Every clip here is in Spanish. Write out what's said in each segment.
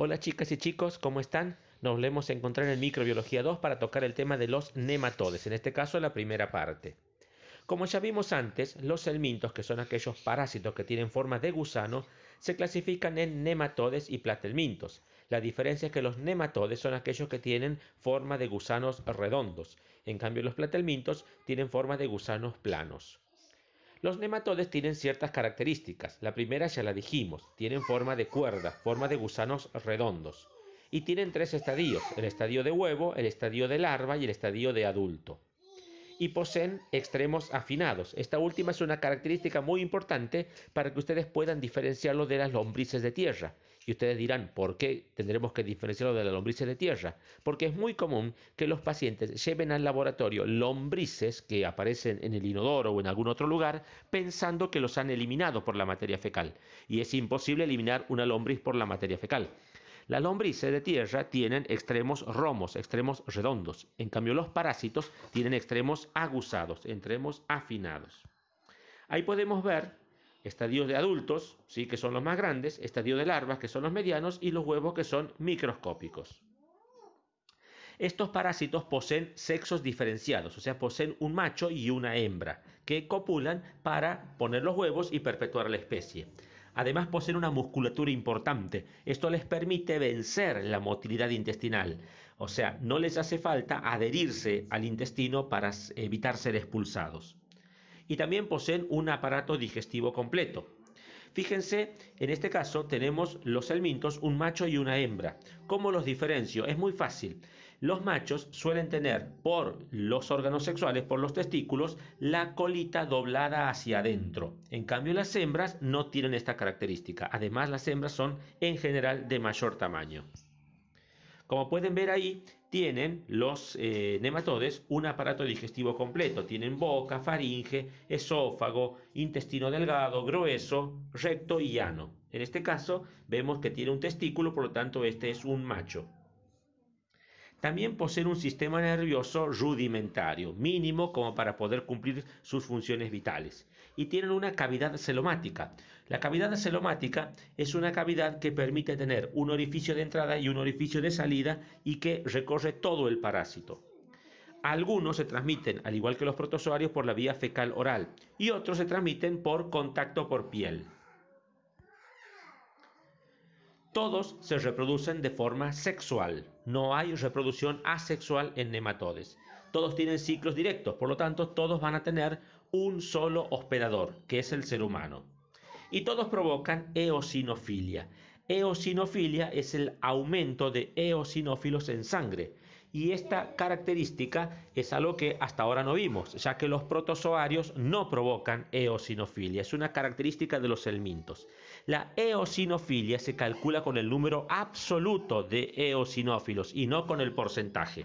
Hola chicas y chicos, ¿cómo están? Nos volvemos a encontrar en Microbiología 2 para tocar el tema de los nematodes, en este caso la primera parte. Como ya vimos antes, los elmintos, que son aquellos parásitos que tienen forma de gusano, se clasifican en nematodes y platelmintos. La diferencia es que los nematodes son aquellos que tienen forma de gusanos redondos, en cambio los platelmintos tienen forma de gusanos planos. Los nematodes tienen ciertas características. La primera ya la dijimos, tienen forma de cuerda, forma de gusanos redondos. Y tienen tres estadios, el estadio de huevo, el estadio de larva y el estadio de adulto y poseen extremos afinados. Esta última es una característica muy importante para que ustedes puedan diferenciarlo de las lombrices de tierra. Y ustedes dirán, ¿por qué tendremos que diferenciarlo de las lombrices de tierra? Porque es muy común que los pacientes lleven al laboratorio lombrices que aparecen en el inodoro o en algún otro lugar pensando que los han eliminado por la materia fecal. Y es imposible eliminar una lombriz por la materia fecal. Las lombrices de tierra tienen extremos romos, extremos redondos. En cambio, los parásitos tienen extremos aguzados, extremos afinados. Ahí podemos ver estadios de adultos, sí, que son los más grandes, estadios de larvas, que son los medianos, y los huevos, que son microscópicos. Estos parásitos poseen sexos diferenciados, o sea, poseen un macho y una hembra, que copulan para poner los huevos y perpetuar la especie. Además poseen una musculatura importante. Esto les permite vencer la motilidad intestinal. O sea, no les hace falta adherirse al intestino para evitar ser expulsados. Y también poseen un aparato digestivo completo. Fíjense, en este caso tenemos los helmintos, un macho y una hembra. ¿Cómo los diferencio? Es muy fácil. Los machos suelen tener por los órganos sexuales, por los testículos, la colita doblada hacia adentro. En cambio, las hembras no tienen esta característica. Además, las hembras son en general de mayor tamaño. Como pueden ver ahí, tienen los eh, nematodes un aparato digestivo completo. Tienen boca, faringe, esófago, intestino delgado, grueso, recto y llano. En este caso, vemos que tiene un testículo, por lo tanto, este es un macho. También poseen un sistema nervioso rudimentario, mínimo como para poder cumplir sus funciones vitales. Y tienen una cavidad celomática. La cavidad celomática es una cavidad que permite tener un orificio de entrada y un orificio de salida y que recorre todo el parásito. Algunos se transmiten, al igual que los protozoarios, por la vía fecal oral y otros se transmiten por contacto por piel. Todos se reproducen de forma sexual no hay reproducción asexual en nematodes. Todos tienen ciclos directos, por lo tanto todos van a tener un solo hospedador, que es el ser humano. Y todos provocan eosinofilia. Eosinofilia es el aumento de eosinófilos en sangre. Y esta característica es algo que hasta ahora no vimos, ya que los protozoarios no provocan eosinofilia, es una característica de los helmintos. La eosinofilia se calcula con el número absoluto de eosinófilos y no con el porcentaje.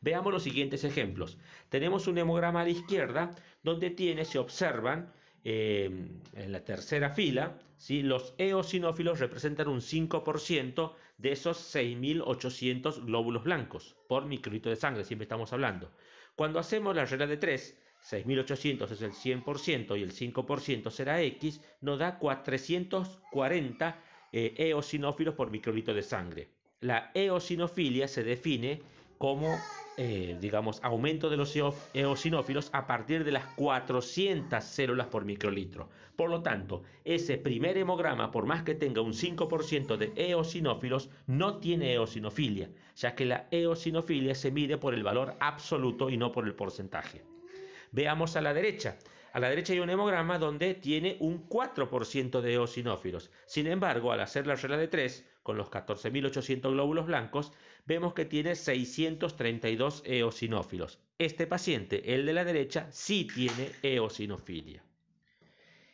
Veamos los siguientes ejemplos. Tenemos un hemograma a la izquierda donde tiene, se observan eh, en la tercera fila, si los eosinófilos representan un 5% de esos 6.800 glóbulos blancos por microlitro de sangre, siempre estamos hablando. Cuando hacemos la regla de 3, 6.800 es el 100% y el 5% será X, nos da 440 eh, eosinófilos por microlitro de sangre. La eosinofilia se define como, eh, digamos, aumento de los eosinófilos a partir de las 400 células por microlitro. Por lo tanto, ese primer hemograma, por más que tenga un 5% de eosinófilos, no tiene eosinofilia, ya que la eosinofilia se mide por el valor absoluto y no por el porcentaje. Veamos a la derecha. A la derecha hay un hemograma donde tiene un 4% de eosinófilos. Sin embargo, al hacer la regla de 3, con los 14.800 glóbulos blancos, vemos que tiene 632 eosinófilos. Este paciente, el de la derecha, sí tiene eosinofilia.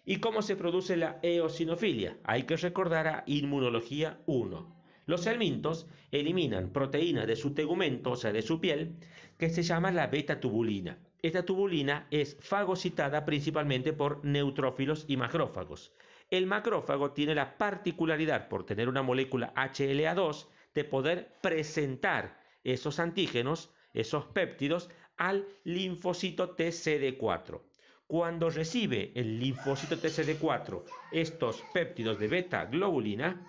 ¿Y cómo se produce la eosinofilia? Hay que recordar a inmunología 1. Los helmintos eliminan proteína de su tegumento, o sea, de su piel, que se llama la beta tubulina. Esta tubulina es fagocitada principalmente por neutrófilos y macrófagos. El macrófago tiene la particularidad, por tener una molécula HLA2, de poder presentar esos antígenos, esos péptidos, al linfocito TCD4. Cuando recibe el linfocito TCD4 estos péptidos de beta globulina,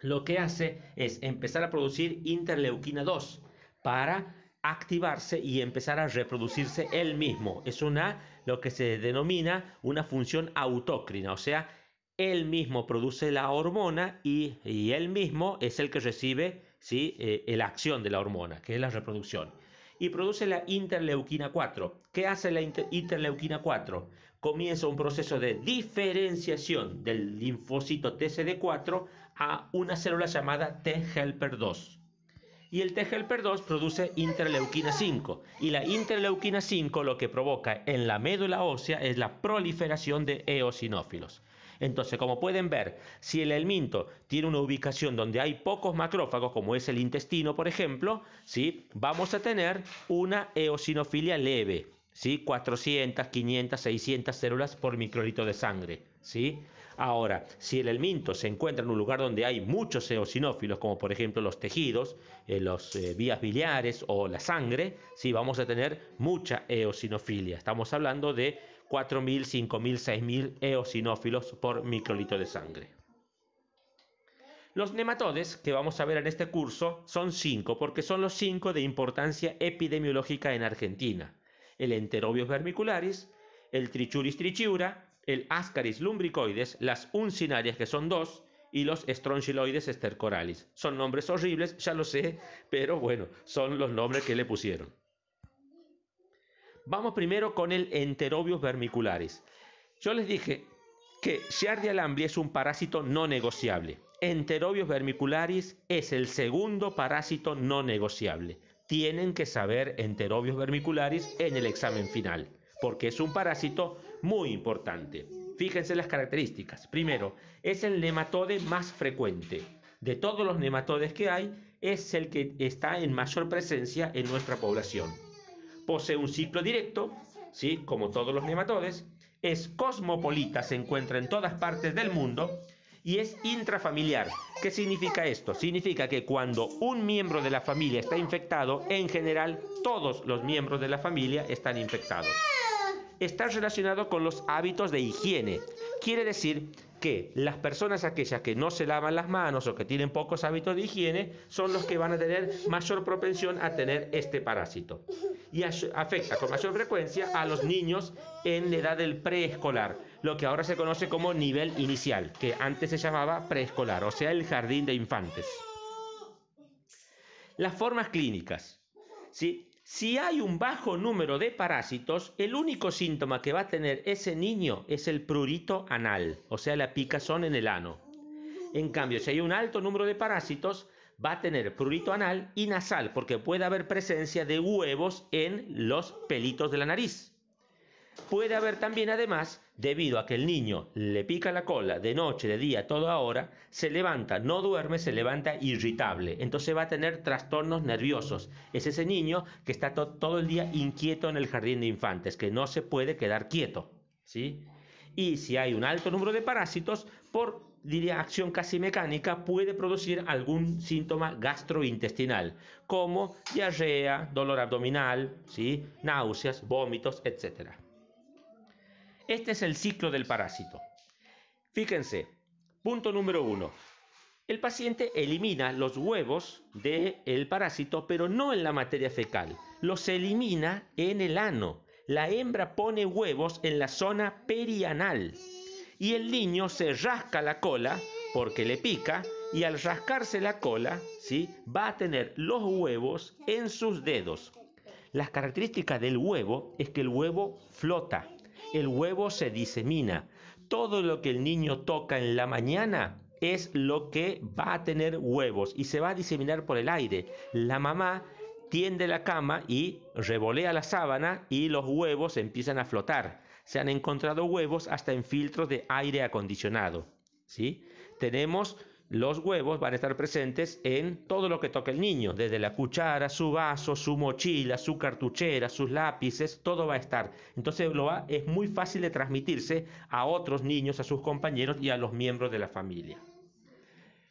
lo que hace es empezar a producir interleuquina 2 para activarse y empezar a reproducirse él mismo. Es una, lo que se denomina una función autócrina, o sea, él mismo produce la hormona y, y él mismo es el que recibe ¿sí? Eh, la acción de la hormona, que es la reproducción. Y produce la interleuquina 4. ¿Qué hace la interleuquina 4? Comienza un proceso de diferenciación del linfocito TCD4 a una célula llamada T-helper 2. Y el T-Helper 2 produce interleuquina 5. Y la interleuquina 5 lo que provoca en la médula ósea es la proliferación de eosinófilos. Entonces, como pueden ver, si el helminto tiene una ubicación donde hay pocos macrófagos, como es el intestino, por ejemplo, ¿sí? vamos a tener una eosinofilia leve, ¿sí? 400, 500, 600 células por microlito de sangre, ¿sí? Ahora, si el elminto se encuentra en un lugar donde hay muchos eosinófilos, como por ejemplo los tejidos, eh, las eh, vías biliares o la sangre, sí vamos a tener mucha eosinofilia. Estamos hablando de 4.000, 5.000, 6.000 eosinófilos por microlito de sangre. Los nematodes que vamos a ver en este curso son 5 porque son los 5 de importancia epidemiológica en Argentina. El Enterobius vermicularis, el Trichuris trichiura, el Ascaris lumbricoides, las uncinarias, que son dos, y los Strongyloides estercoralis. Son nombres horribles, ya lo sé, pero bueno, son los nombres que le pusieron. Vamos primero con el Enterobius vermicularis. Yo les dije que Giardia lamblia es un parásito no negociable. Enterobius vermicularis es el segundo parásito no negociable. Tienen que saber Enterobius vermicularis en el examen final, porque es un parásito muy importante. Fíjense las características. Primero, es el nematode más frecuente. De todos los nematodes que hay, es el que está en mayor presencia en nuestra población. Posee un ciclo directo, ¿sí? como todos los nematodes, es cosmopolita, se encuentra en todas partes del mundo y es intrafamiliar. ¿Qué significa esto? Significa que cuando un miembro de la familia está infectado, en general todos los miembros de la familia están infectados está relacionado con los hábitos de higiene. Quiere decir que las personas aquellas que no se lavan las manos o que tienen pocos hábitos de higiene son los que van a tener mayor propensión a tener este parásito. Y afecta con mayor frecuencia a los niños en edad del preescolar, lo que ahora se conoce como nivel inicial, que antes se llamaba preescolar, o sea, el jardín de infantes. Las formas clínicas. ¿sí? Si hay un bajo número de parásitos, el único síntoma que va a tener ese niño es el prurito anal, o sea, la picazón en el ano. En cambio, si hay un alto número de parásitos, va a tener prurito anal y nasal, porque puede haber presencia de huevos en los pelitos de la nariz. Puede haber también, además, debido a que el niño le pica la cola de noche, de día, toda hora, se levanta, no duerme, se levanta irritable. Entonces va a tener trastornos nerviosos. Es ese niño que está todo el día inquieto en el jardín de infantes, que no se puede quedar quieto. ¿Sí? Y si hay un alto número de parásitos, por diría, acción casi mecánica, puede producir algún síntoma gastrointestinal, como diarrea, dolor abdominal, ¿sí? náuseas, vómitos, etc. Este es el ciclo del parásito. Fíjense, punto número uno. El paciente elimina los huevos del parásito, pero no en la materia fecal. Los elimina en el ano. La hembra pone huevos en la zona perianal. Y el niño se rasca la cola porque le pica y al rascarse la cola, ¿sí? va a tener los huevos en sus dedos. Las características del huevo es que el huevo flota el huevo se disemina. Todo lo que el niño toca en la mañana es lo que va a tener huevos y se va a diseminar por el aire. La mamá tiende la cama y revolea la sábana y los huevos empiezan a flotar. Se han encontrado huevos hasta en filtros de aire acondicionado. ¿sí? Tenemos los huevos van a estar presentes en todo lo que toque el niño, desde la cuchara, su vaso, su mochila, su cartuchera, sus lápices, todo va a estar. Entonces lo va, es muy fácil de transmitirse a otros niños, a sus compañeros y a los miembros de la familia.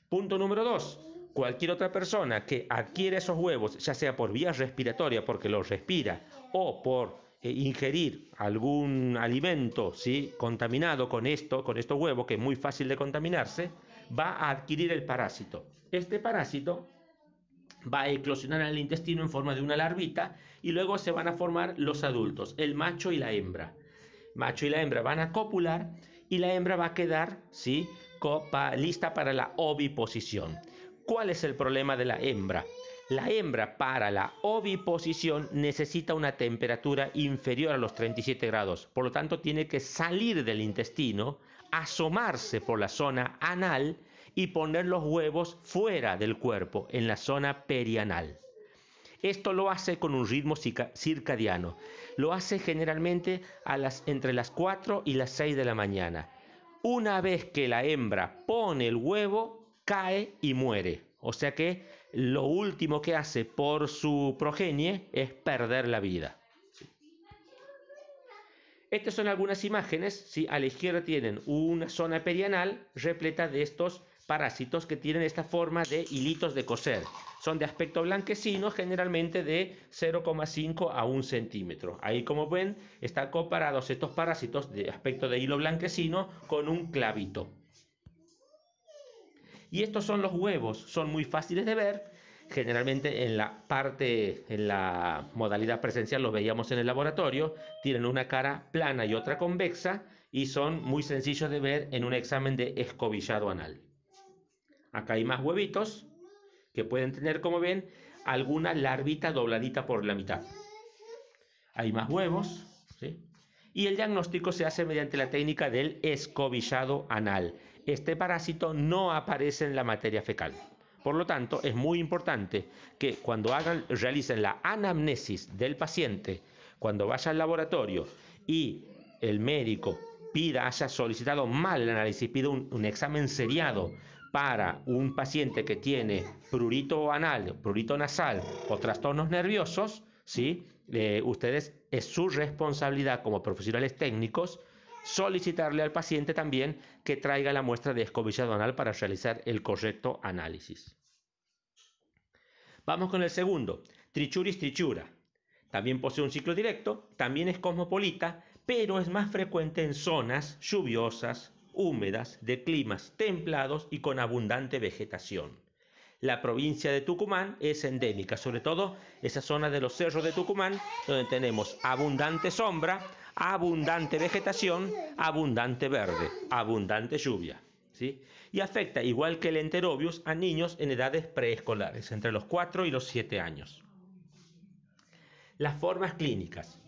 Punto número dos. Cualquier otra persona que adquiere esos huevos, ya sea por vía respiratoria, porque los respira, o por eh, ingerir algún alimento contaminado con esto, con estos huevos, que es muy fácil de contaminarse, va a adquirir el parásito. Este parásito va a eclosionar en el intestino en forma de una larvita y luego se van a formar los adultos, el macho y la hembra. Macho y la hembra van a copular y la hembra va a quedar ¿sí? Copa, lista para la oviposición. ¿Cuál es el problema de la hembra? La hembra para la oviposición necesita una temperatura inferior a los 37 grados, por lo tanto tiene que salir del intestino asomarse por la zona anal y poner los huevos fuera del cuerpo, en la zona perianal. Esto lo hace con un ritmo circadiano. Lo hace generalmente a las, entre las 4 y las 6 de la mañana. Una vez que la hembra pone el huevo, cae y muere. O sea que lo último que hace por su progenie es perder la vida. Estas son algunas imágenes, si a la izquierda tienen una zona perianal repleta de estos parásitos que tienen esta forma de hilitos de coser. Son de aspecto blanquecino, generalmente de 0,5 a 1 centímetro. Ahí como ven, están comparados estos parásitos de aspecto de hilo blanquecino con un clavito. Y estos son los huevos, son muy fáciles de ver, generalmente en la parte, en la modalidad presencial los veíamos en el laboratorio, tienen una cara plana y otra convexa y son muy sencillos de ver en un examen de escobillado anal. Acá hay más huevitos que pueden tener, como ven, alguna larvita dobladita por la mitad. Hay más huevos, ¿sí? Y el diagnóstico se hace mediante la técnica del escobillado anal. Este parásito no aparece en la materia fecal. Por lo tanto, es muy importante que cuando hagan, realicen la anamnesis del paciente, cuando vaya al laboratorio y el médico pida, haya solicitado mal el análisis, pida un, examen seriado para un paciente que tiene prurito anal, prurito nasal o trastornos nerviosos, ¿sí? Eh, ustedes es su responsabilidad como profesionales técnicos solicitarle al paciente también que traiga la muestra de escobilla donal para realizar el correcto análisis. Vamos con el segundo, Trichuris trichura. También posee un ciclo directo, también es cosmopolita, pero es más frecuente en zonas lluviosas, húmedas, de climas templados y con abundante vegetación. La provincia de Tucumán es endémica, sobre todo esa zona de los cerros de Tucumán, donde tenemos abundante sombra, abundante vegetación, abundante verde, abundante lluvia. ¿sí? Y afecta, igual que el enterobius, a niños en edades preescolares, entre los 4 y los 7 años. Las formas clínicas.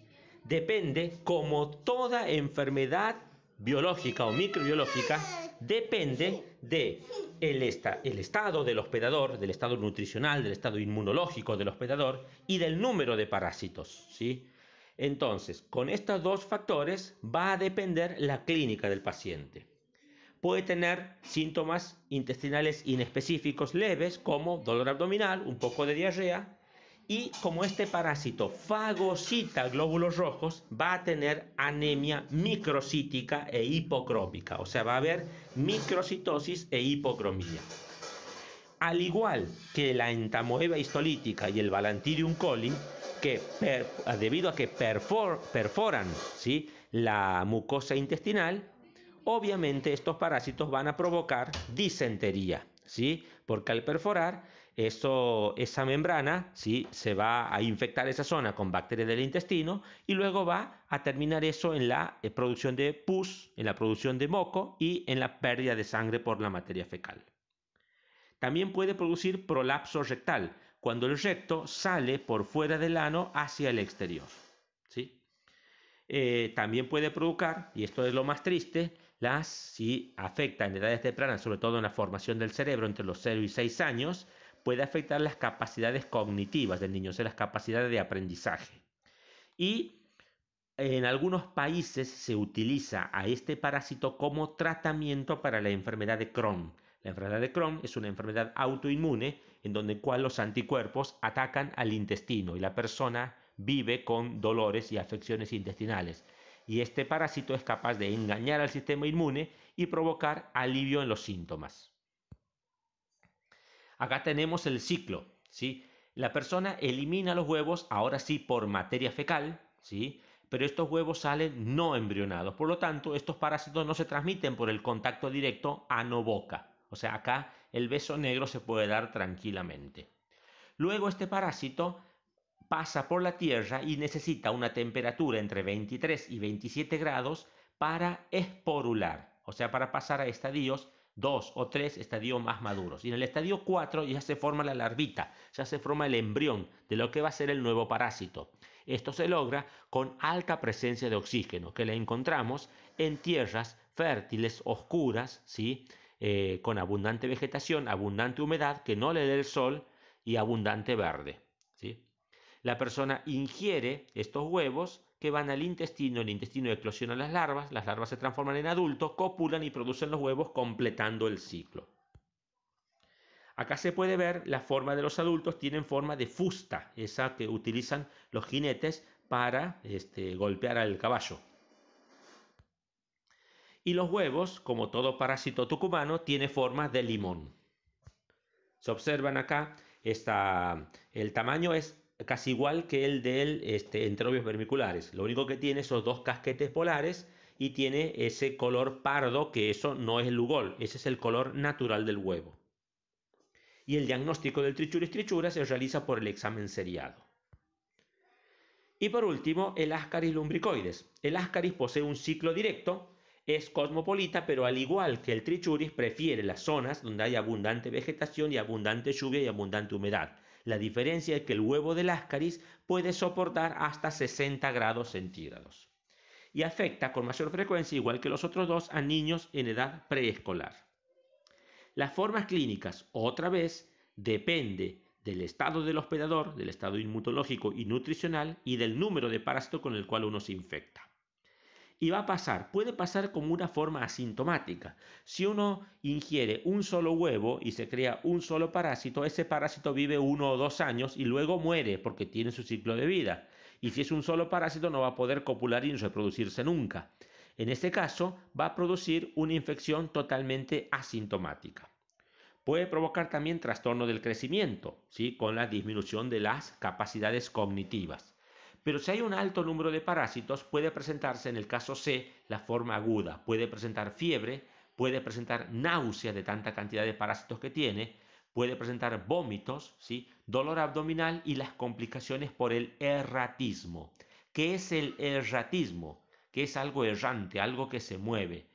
Depende, como toda enfermedad biológica o microbiológica, depende de el, estado del hospedador, del estado nutricional, del estado inmunológico del hospedador y del número de parásitos. ¿sí? Entonces, con estos dos factores va a depender la clínica del paciente. Puede tener síntomas intestinales inespecíficos leves como dolor abdominal, un poco de diarrea, y como este parásito fagocita glóbulos rojos, va a tener anemia microcítica e hipocrómica, o sea, va a haber microcitosis e hipocromía al igual que la entamoeba histolítica y el valantirium coli, que debido a que perforan la mucosa intestinal, obviamente estos parásitos van a provocar disentería, ¿sí? Porque al perforar esa membrana, Se va a infectar esa zona con bacterias del intestino y luego va a terminar eso en la eh, producción de pus, en la producción de moco y en la pérdida de sangre por la materia fecal. También puede producir prolapso rectal, cuando el recto sale por fuera del ano hacia el exterior. ¿sí? Eh, también puede provocar, y esto es lo más triste, las, si afecta en edades tempranas, sobre todo en la formación del cerebro entre los 0 y 6 años, puede afectar las capacidades cognitivas del niño, o sea, las capacidades de aprendizaje. Y en algunos países se utiliza a este parásito como tratamiento para la enfermedad de Crohn la enfermedad de Crohn es una enfermedad autoinmune en donde cual los anticuerpos atacan al intestino y la persona vive con dolores y afecciones intestinales. Y este parásito es capaz de engañar al sistema inmune y provocar alivio en los síntomas. Acá tenemos el ciclo, ¿sí? La persona elimina los huevos, ahora sí por materia fecal, ¿sí? pero estos huevos salen no embrionados. Por lo tanto, estos parásitos no se transmiten por el contacto directo no boca o sea, acá el beso negro se puede dar tranquilamente. Luego este parásito pasa por la Tierra y necesita una temperatura entre 23 y 27 grados para esporular, o sea, para pasar a estadios 2 o 3 estadios más maduros. Y en el estadio 4 ya se forma la larvita, ya se forma el embrión de lo que va a ser el nuevo parásito. Esto se logra con alta presencia de oxígeno, que la encontramos en tierras fértiles, oscuras, ¿sí? Eh, con abundante vegetación, abundante humedad, que no le dé el sol y abundante verde. La persona ingiere estos huevos que van al intestino, el intestino eclosiona las larvas, las larvas se transforman en adultos, copulan y producen los huevos completando el ciclo. Acá se puede ver la forma de los adultos, tienen forma de fusta, esa que utilizan los jinetes para este, golpear al caballo. Y los huevos, como todo parásito tucumano, tiene forma de limón. Se observan acá, el tamaño es casi igual que el del este, enterobios vermiculares. Lo único que tiene esos dos casquetes polares y tiene ese color pardo, que eso no es el ugol, ese es el color natural del huevo. Y el diagnóstico del trichuris trichura se realiza por el examen seriado. Y por último, el ascaris lumbricoides. El ascaris posee un ciclo directo es cosmopolita, pero al igual que el trichuris, prefiere las zonas donde hay abundante vegetación y abundante lluvia y abundante humedad. La diferencia es que el huevo del ascaris puede soportar hasta 60 grados centígrados. Y afecta con mayor frecuencia, igual que los otros dos, a niños en edad preescolar. Las formas clínicas, otra vez, depende del estado del hospedador, del estado inmunológico y nutricional y del número de parásitos con el cual uno se infecta. Y va a pasar, puede pasar como una forma asintomática. Si uno ingiere un solo huevo y se crea un solo parásito, ese parásito vive uno o dos años y luego muere porque tiene su ciclo de vida. Y si es un solo parásito no va a poder copular y reproducirse nunca. En este caso, va a producir una infección totalmente asintomática. Puede provocar también trastorno del crecimiento, ¿sí? con la disminución de las capacidades cognitivas. Pero si hay un alto número de parásitos, puede presentarse en el caso C la forma aguda, puede presentar fiebre, puede presentar náuseas de tanta cantidad de parásitos que tiene, puede presentar vómitos, ¿sí? dolor abdominal y las complicaciones por el erratismo. ¿Qué es el erratismo? Que es algo errante, algo que se mueve.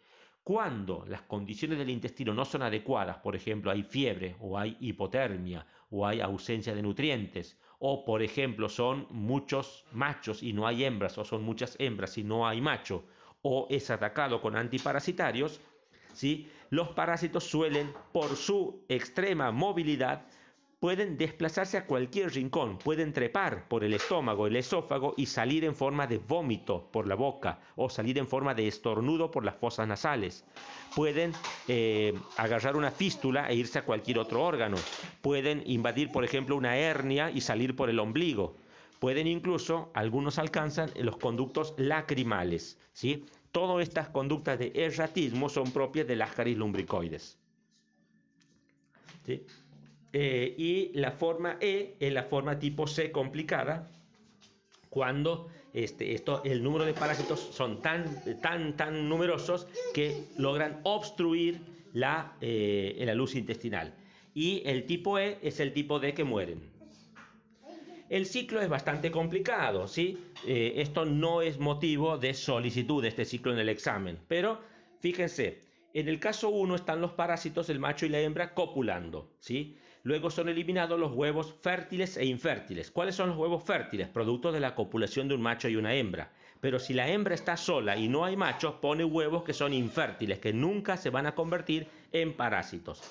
Cuando las condiciones del intestino no son adecuadas, por ejemplo, hay fiebre o hay hipotermia o hay ausencia de nutrientes o por ejemplo son muchos machos y no hay hembras, o son muchas hembras y no hay macho, o es atacado con antiparasitarios, ¿sí? los parásitos suelen, por su extrema movilidad, pueden desplazarse a cualquier rincón, pueden trepar por el estómago, el esófago y salir en forma de vómito por la boca o salir en forma de estornudo por las fosas nasales. Pueden eh, agarrar una fístula e irse a cualquier otro órgano. Pueden invadir, por ejemplo, una hernia y salir por el ombligo. Pueden incluso, algunos alcanzan los conductos lacrimales. ¿sí? Todas estas conductas de erratismo son propias de las lumbricoides. ¿sí? Eh, y la forma E es la forma tipo C complicada, cuando este, esto, el número de parásitos son tan, tan, tan numerosos que logran obstruir eh, la, luz intestinal. Y el tipo E es el tipo D que mueren. El ciclo es bastante complicado, ¿sí? Eh, esto no es motivo de solicitud este ciclo en el examen, pero fíjense, en el caso 1 están los parásitos, el macho y la hembra, copulando, ¿sí? Luego son eliminados los huevos fértiles e infértiles. ¿Cuáles son los huevos fértiles? Productos de la copulación de un macho y una hembra. Pero si la hembra está sola y no hay machos, pone huevos que son infértiles, que nunca se van a convertir en parásitos.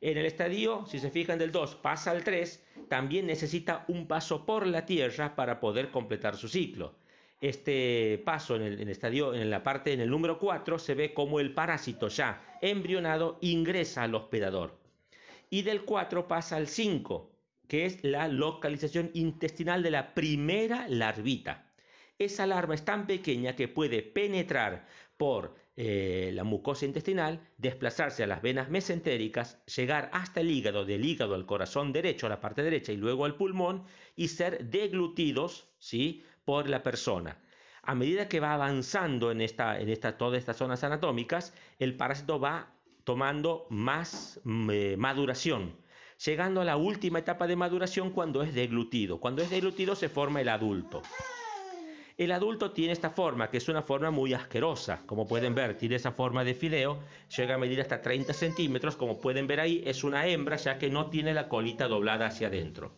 En el estadio, si se fijan del 2 pasa al 3, también necesita un paso por la tierra para poder completar su ciclo. Este paso en el, estadio, en la parte, en el número 4, se ve como el parásito ya embrionado ingresa al hospedador y del 4 pasa al 5, que es la localización intestinal de la primera larvita. Esa larva es tan pequeña que puede penetrar por eh, la mucosa intestinal, desplazarse a las venas mesentéricas, llegar hasta el hígado, del hígado al corazón derecho, a la parte derecha y luego al pulmón y ser deglutidos ¿sí? por la persona. A medida que va avanzando en, esta, en todas estas zonas anatómicas, el parásito va tomando más mm, eh, maduración, llegando a la última etapa de maduración cuando es deglutido. Cuando es deglutido se forma el adulto. El adulto tiene esta forma, que es una forma muy asquerosa. Como pueden ver, tiene esa forma de fideo, llega a medir hasta 30 centímetros. Como pueden ver ahí, es una hembra, ya que no tiene la colita doblada hacia adentro.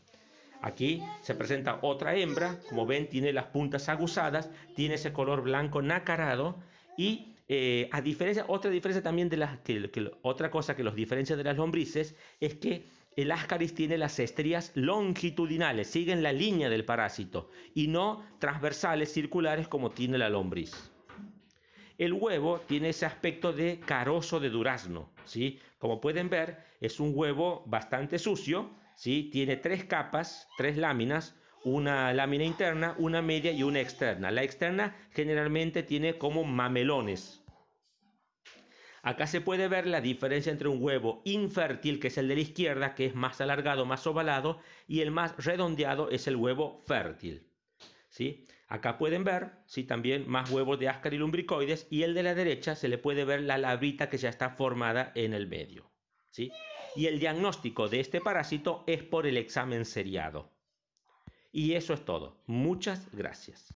Aquí se presenta otra hembra, como ven, tiene las puntas aguzadas, tiene ese color blanco nacarado y eh, a diferencia, otra diferencia también de las, que, otra cosa que los diferencia de las lombrices es que el ascaris tiene las estrías longitudinales, siguen la línea del parásito y no transversales, circulares como tiene la lombriz. El huevo tiene ese aspecto de carozo de durazno, Como pueden ver, es un huevo bastante sucio, ¿sí? Tiene tres capas, tres láminas, una lámina interna, una media y una externa. La externa generalmente tiene como mamelones, Acá se puede ver la diferencia entre un huevo infértil, que es el de la izquierda, que es más alargado, más ovalado, y el más redondeado es el huevo fértil. Acá pueden ver ¿sí? también más huevos de y lumbricoides y el de la derecha se le puede ver la labrita que ya está formada en el medio. Y el diagnóstico de este parásito es por el examen seriado. Y eso es todo. Muchas gracias.